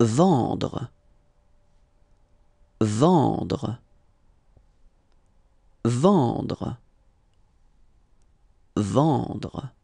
vendre vendre vendre vendre